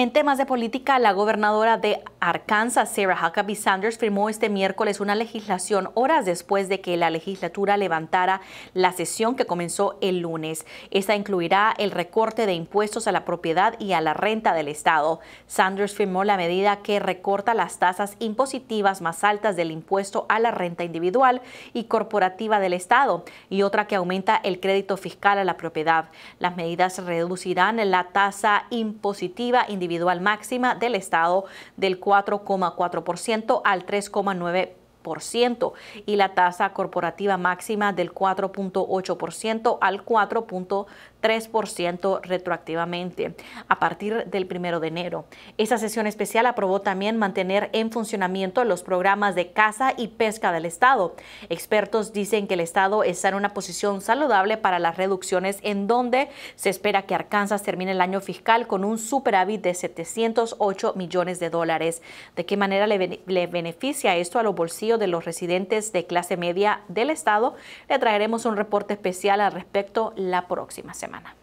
En temas de política, la gobernadora de Arkansas, Sarah Huckabee Sanders firmó este miércoles una legislación horas después de que la legislatura levantara la sesión que comenzó el lunes. Esta incluirá el recorte de impuestos a la propiedad y a la renta del Estado. Sanders firmó la medida que recorta las tasas impositivas más altas del impuesto a la renta individual y corporativa del Estado y otra que aumenta el crédito fiscal a la propiedad. Las medidas reducirán la tasa impositiva individual máxima del Estado del 4,4% al 3,9% y la tasa corporativa máxima del 4.8% al 4.3% retroactivamente a partir del primero de enero. Esa sesión especial aprobó también mantener en funcionamiento los programas de caza y pesca del Estado. Expertos dicen que el Estado está en una posición saludable para las reducciones en donde se espera que Arkansas termine el año fiscal con un superávit de 708 millones de dólares. ¿De qué manera le beneficia esto a los bolsillos? de los residentes de clase media del Estado. Le traeremos un reporte especial al respecto la próxima semana.